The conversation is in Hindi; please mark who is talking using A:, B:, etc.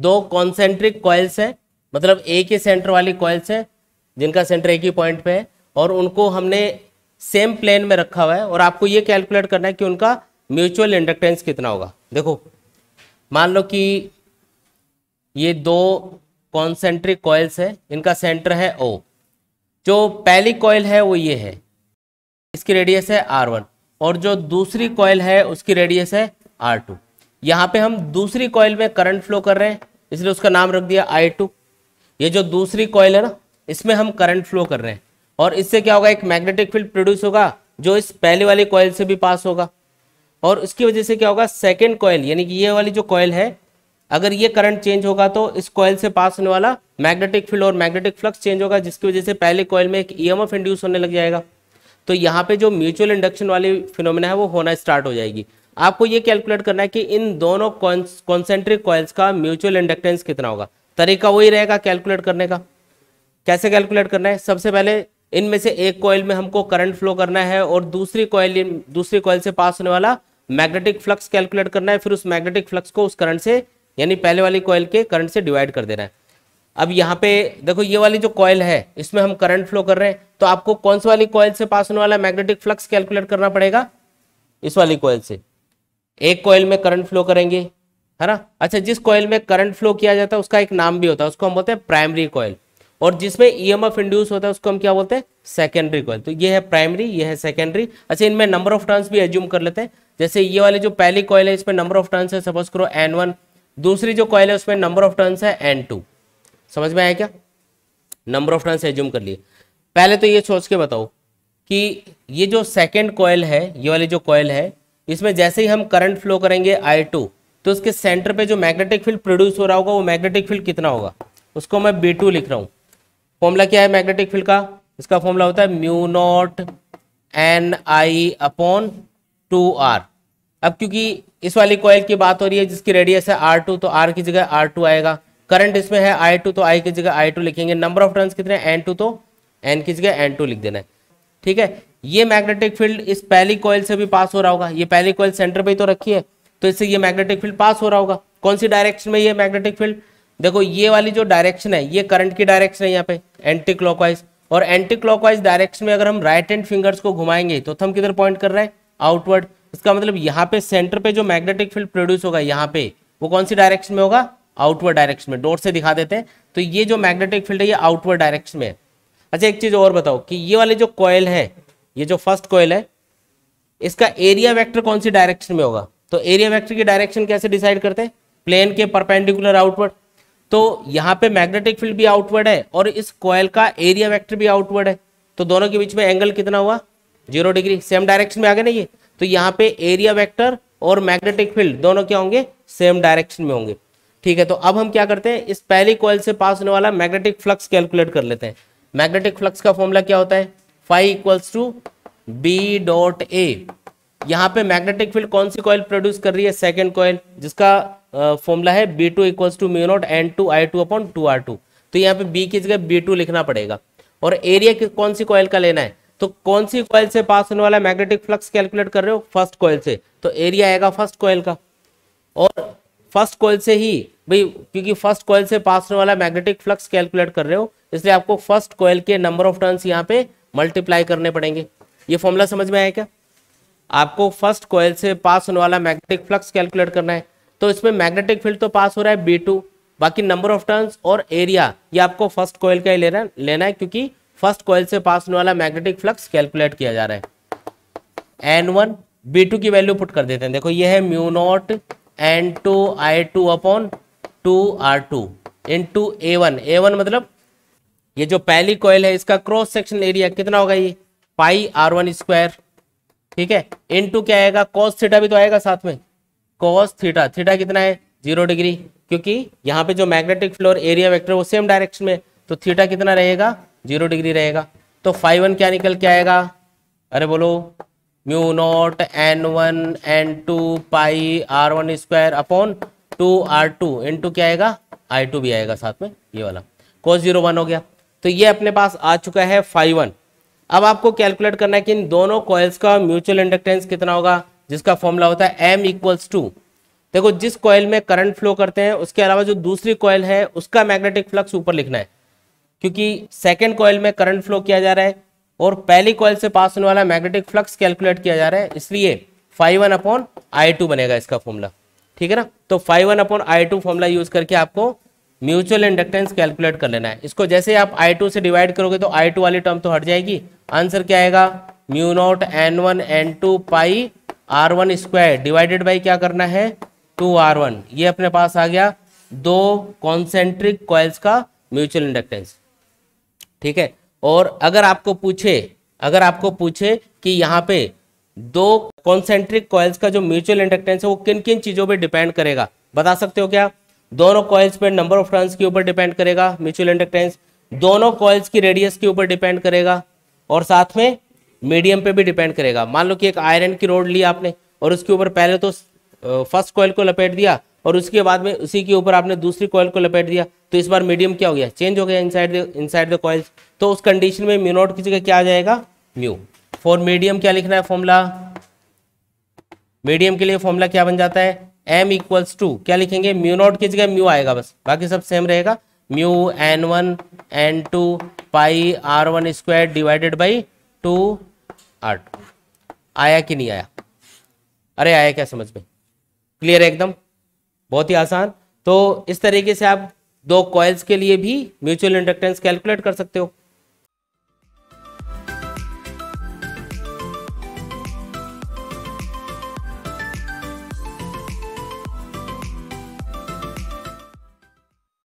A: दो कॉन्सेंट्रिक कॉयल्स है मतलब एक ही सेंटर वाली कॉयल्स है जिनका सेंटर एक ही पॉइंट पे है और उनको हमने सेम प्लेन में रखा हुआ है और आपको ये कैलकुलेट करना है कि उनका म्यूचुअल इंडक्टेंस कितना होगा देखो मान लो कि ये दो कॉन्सेंट्रिक कॉयल्स है इनका सेंटर है ओ जो पहली कॉयल है वो ये है इसकी रेडियस है आर वन और जो दूसरी कॉयल है उसकी रेडियस है आर टू यहाँ पे हम दूसरी कॉयल में करंट फ्लो कर रहे हैं इसलिए उसका नाम रख दिया आई टू ये जो दूसरी कॉयल है ना इसमें हम करंट फ्लो कर रहे हैं और इससे क्या होगा एक मैग्नेटिक फील्ड प्रोड्यूस होगा जो इस पहले वाली कॉयल से भी पास होगा और उसकी वजह से क्या होगा सेकेंड कॉयल यानी कि ये वाली जो कॉयल है अगर ये करंट चेंज होगा तो इस कॉयल से पास होने वाला मैग्नेटिक फील्ड और मैग्नेटिक फ्लक्स चेंज होगा जिसकी वजह से पहले कॉयल में एक ईएमएफ e इंड्यूस होने लग जाएगा तो यहाँ पे जो म्यूचुअल इंडक्शन वाली फिनोमिना है वो होना स्टार्ट हो जाएगी आपको ये कैलकुलेट करना है कि इन दोनों कॉन्सेंट्रिक कॉयल्स का म्यूचुअल इंडक्टेंस कितना होगा तरीका वही रहेगा कैलकुलेट करने का कैसे कैलकुलेट करना है सबसे पहले इनमें से एक कॉयल में हमको करंट फ्लो करना है और दूसरी कॉयल दूसरी कॉयल से पास होने वाला मैग्नेटिक फ्लक्स कैलकुलेट करना है फिर उस मैग्नेटिक फ्लक्स को उस करंट से यानी पहले वाली कॉयल के करंट से डिवाइड कर देना है अब यहाँ पे देखो ये वाली जो कॉयल है इसमें हम करंट फ्लो कर रहे हैं तो आपको कौन सी वाली कॉयल से पास होने वाला मैग्नेटिक फ्लक्स कैलकुलेट करना पड़ेगा इस वाली कॉयल से एक कोयल में करंट फ्लो करेंगे है ना अच्छा जिस कॉयल में करंट फ्लो किया जाता है उसका एक नाम भी होता है उसको हम बोलते हैं प्राइमरी कोयल और जिसमें ई एम एफ इंड्यूस होता है उसको हम क्या बोलते हैं सेकेंडरी कोयल तो ये है प्राइमरी ये है सेकेंडरी अच्छा इनमें नंबर ऑफ टर्न्स भी एज्यूम कर लेते हैं जैसे ये वाले जो पहली कॉयल है इसमें नंबर ऑफ टर्न्स है सपोज करो एन वन दूसरी जो कॉयल है उसमें नंबर ऑफ टर्न्स है एन टू समझ में आया क्या नंबर ऑफ टर्न्स एज्यूम कर लिए पहले तो ये सोच के बताओ कि ये जो सेकेंड कॉयल है ये वाली जो कॉयल है इसमें जैसे ही हम करंट फ्लो करेंगे I2 तो उसके सेंटर पे जो मैग्नेटिक फील्ड प्रोड्यूस हो रहा होगा वो मैग्नेटिक फील्ड कितना होगा उसको मैं बी लिख रहा हूँ फॉर्मूला क्या है मैग्नेटिक फील्ड का इसका फॉर्मूला होता है mu naught N I upon two R अब क्योंकि इस वाली कॉयल की बात हो रही है जिसकी रेडियस है आर टू तो आर की जगह आर टू आएगा करंट इसमें है आई टू तो आई की जगह आई टू लिखेंगे नंबर ऑफ टर्न्स कितने एन टू तो एन की जगह एन टू लिख देना है ठीक है ये मैग्नेटिक फील्ड इस पहली कॉयल से भी पास हो रहा होगा ये पहली कॉयल सेंटर पे ही तो रखी है तो इससे ये मैग्नेटिक फील्ड पास हो रहा होगा कौन सी डायरेक्शन में ये मैग्नेटिक फील्ड देखो ये वाली जो डायरेक्शन है ये करंट की डायरेक्शन है यहाँ पे एंटी क्लॉकवाइज और एंटी क्लॉकवाइज डायरेक्शन में अगर हम राइट हैंड फिंगर्स को घुमाएंगे तो हम किधर पॉइंट कर रहे हैं आउटवर्ड इसका मतलब यहाँ पे सेंटर पे जो मैग्नेटिक फील्ड प्रोड्यूस होगा यहाँ पे वो कौन सी डायरेक्शन में होगा आउटवर्ड डायरेक्शन में डोर से दिखा देते हैं तो ये जो मैग्नेटिक फील्ड है ये आउटवर्ड डायरेक्शन में है अच्छा एक चीज और बताओ कि ये वाले जो कॉयल है ये जो फर्स्ट कोयल है इसका एरिया वेक्टर कौन सी डायरेक्शन में होगा तो एरिया वेक्टर की डायरेक्शन कैसे डिसाइड करते हैं प्लेन के परपेंडिकुलर आउटवर्ड तो यहां पे मैग्नेटिक फील्ड भी आउटवर्ड है और इस कोयल का एरिया वेक्टर भी आउटवर्ड है तो दोनों के बीच में एंगल कितना हुआ जीरो डिग्री सेम डायरेक्शन में आगे ना ये तो यहाँ पे एरिया वेक्टर और मैग्नेटिक फील्ड दोनों क्या होंगे सेम डायरेक्शन में होंगे ठीक है तो अब हम क्या करते हैं इस पहली कोयल से पास होने वाला मैग्नेटिक फ्लक्स कैलकुलेट कर लेते हैं मैग्नेटिक फ्लक्स का फॉर्मूला क्या होता है phi equals to B dot A यहाँ पे मैग्नेटिक फील्ड कौन सी कॉइल प्रोड्यूस कर रही है सेकेंड कॉयल जिसका फॉर्मूला है B two equals to mu naught N two I two upon two R two तो यहाँ पे बी की जगह बी टू लिखना पड़ेगा और एरिया कौन सी कॉइल का लेना है तो कौन सी कॉइल से पास होने वाला मैग्नेटिक फ्लक्स कैलकुलेट कर रहे हो फर्स्ट कॉइल से तो एरिया आएगा फर्स्ट कॉइल का और फर्स्ट कॉइल से ही भाई क्योंकि फर्स्ट कॉयल से पास होने वाला मैग्नेटिक फ्लक्स कैलकुलेट कर रहे हो इसलिए आपको फर्स्ट कॉयल के नंबर ऑफ टर्न्स यहाँ पे मल्टीप्लाई करने पड़ेंगे ये फॉर्मूला समझ में आया क्या आपको फर्स्ट कोयल से पास होने वाला मैग्नेटिक फ्लक्स कैलकुलेट करना है तो इसमें मैग्नेटिक फील्ड तो पास हो रहा है बी टू बाकी नंबर ऑफ टर्न्स और एरिया ये आपको फर्स्ट कोयल का ही लेना लेना है क्योंकि फर्स्ट कोयल से पास होने वाला मैग्नेटिक फ्लक्स कैलकुलेट किया जा रहा है एन वन बी टू की वैल्यू पुट कर देते हैं देखो ये है mu naught N two I two upon two R two into A one A one मतलब ये जो पहली कॉयल है इसका क्रॉस सेक्शन एरिया कितना होगा ये पाई आर वन स्क्वायर ठीक है इनटू क्या आएगा कॉस थीटा भी तो आएगा साथ में कॉस थीटा थीटा कितना है जीरो डिग्री क्योंकि यहाँ पे जो मैग्नेटिक फ्लोर एरिया वेक्टर वो सेम डायरेक्शन में तो थीटा कितना रहेगा जीरो डिग्री रहेगा तो फाइव वन क्या निकल के आएगा अरे बोलो mu naught N one N two pi R one square upon two R two into क्या आएगा आई टू भी आएगा साथ में ये वाला कोस जीरो वन हो गया तो ये अपने पास आ चुका है फाइव वन अब आपको कैलकुलेट करना है कि इन दोनों कॉयल्स का म्यूचुअल इंडक्टेंस कितना होगा जिसका फॉर्मूला होता है एम इक्वल्स टू देखो जिस कॉयल में करंट फ्लो करते हैं उसके अलावा जो दूसरी कॉयल है उसका मैग्नेटिक फ्लक्स ऊपर लिखना है क्योंकि सेकेंड कॉयल में करंट फ्लो किया जा रहा है और पहली कॉयल से पास होने वाला मैग्नेटिक फ्लक्स कैलकुलेट किया जा रहा है इसलिए phi one upon I two बनेगा इसका फॉर्मूला ठीक है ना तो phi one upon I two formula use करके आपको म्यूचुअल इंडक्टेंस कैलकुलेट कर लेना है इसको जैसे आप I2 से डिवाइड करोगे तो I2 वाली टर्म तो हट जाएगी आंसर क्या आएगा mu naught N one N two pi R one square divided by क्या करना है टू आर वन ये अपने पास आ गया दो कॉन्सेंट्रिक कॉयल्स का म्यूचुअल इंडक्टेंस ठीक है और अगर आपको पूछे अगर आपको पूछे कि यहाँ पे दो कॉन्सेंट्रिक कॉयल्स का जो म्यूचुअल इंडक्टेंस है वो किन किन चीज़ों पर डिपेंड करेगा बता सकते हो क्या दोनों कॉइल्स पर नंबर ऑफ टर्न्स के ऊपर डिपेंड करेगा म्यूचुअल इंडक्टेंस दोनों कॉइल्स की रेडियस के ऊपर डिपेंड करेगा और साथ में मीडियम पे भी डिपेंड करेगा मान लो कि एक आयरन की रोड ली आपने और उसके ऊपर पहले तो फर्स्ट कॉइल को लपेट दिया और उसके बाद में उसी के ऊपर आपने दूसरी कॉइल को लपेट दिया तो इस बार मीडियम क्या हो गया चेंज हो गया inside the inside the coils तो उस कंडीशन में म्यूनोट की जगह क्या आ जाएगा म्यू फॉर मीडियम क्या लिखना है फॉर्मूला मीडियम के लिए फॉर्मूला क्या बन जाता है एम इक्वल्स टू क्या लिखेंगे म्यू नॉट की जगह म्यू आएगा बस बाकी सब सेम रहेगा mu N one N two pi R one square divided by two R two आया कि नहीं आया अरे आया क्या समझ में क्लियर है एकदम बहुत ही आसान तो इस तरीके से आप दो कॉयल्स के लिए भी म्यूचुअल इंडक्टेंस कैलकुलेट कर सकते हो